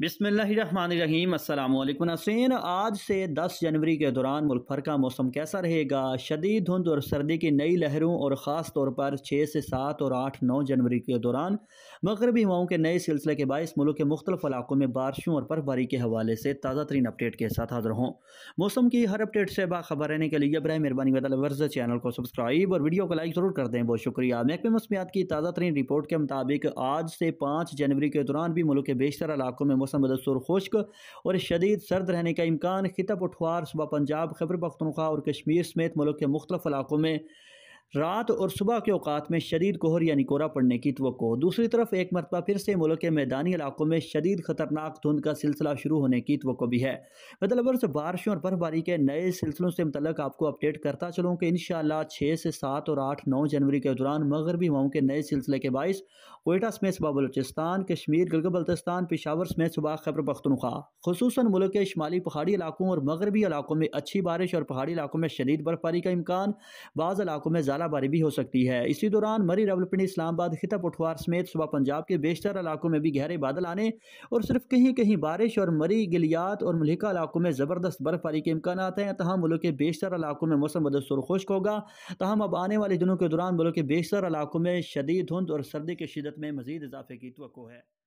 बिसमीम अल्लाम नसीन आज से 10 जनवरी के दौरान मुल्क भर का मौसम कैसा रहेगा शदीद धुंध और सर्दी की नई लहरों और ख़ास तौर पर 6 से 7 और 8 9 जनवरी के दौरान मगरबी हवाओं के नए सिलसिले के बायस मुल्क के मुख्तलिफ इलाकों में बारिशों और बर्फबारी के हवाले से ताज़ा तरीन अपडेट के साथ हाजिर हों मौसम की हर अपडेट से बाखबर रहने के लिए बर मेहरबानी वर्ज चैनल को सब्सक्राइब और वीडियो को लाइक ज़रूर कर दें बहुत शुक्रिया महकमे मौसमियात की ताज़ा तरीन रिपोर्ट के मुताबिक आज से पाँच जनवरी के दौरान भी मुल्क के बेशतर इलाकों में मौसम बदस्तूर खुश्क और शदीद सर्द रहने का इम्कान खितब पठवार सुबह पंजाब खबर पख्तनख्वा और कश्मीर समेत मुल्क के मुख्तफ इलाकों में रात और सुबह के अवकात में शदीद कोहर यानी कोहरा पड़ने की तो दूसरी तरफ एक मरतबा फिर से मुल्क के मैदानी इलाकों में शदीद खतरनाक धुंध का सिलसिला शुरू होने की तो भी है मतलब से बारिशों और बर्फबारी के नए सिलसिलों से मतलब आपको अपडेट करता चलूँ कि इन छः से सात और आठ नौ जनवरी के दौरान मगरबी हवाओं के नए सिलसिले के बायस कोयटा समेत सुबह बलोचिस्तान कश्मीर गलग बल्तिस्तान पिशावर समेत सुबह खबर पख्तनखा खसूस मुल्क के शुमाली पहाड़ी इलाकों और मगरबी इलाकों में अच्छी बारिश और पहाड़ी इलाकों में शदीद बर्फबारी का इम्कान बाज़ इलाकों में झालाबारी भी हो सकती है इसी दौरान मरी रवलपिंडी इस्लामाबाद खिता पठवार समेत सुबह पंजाब के बेशतर इलाकों में भी गहरे बादल आने और सिर्फ कहीं कहीं बारिश और मरी गलियात और मलिका इलाकों में ज़बरदस्त बर्फबारी के इम्कान हैं तहम मुल्क के बेशतर इलाकों में मौसम बदस्तर खुश्क होगा तहम अब आने वाले दिनों के दौरान मुल्क के बेशतर इलाकों में शदीद धुंध और सर्दी की शिदत में मजीद इजाफे की तो है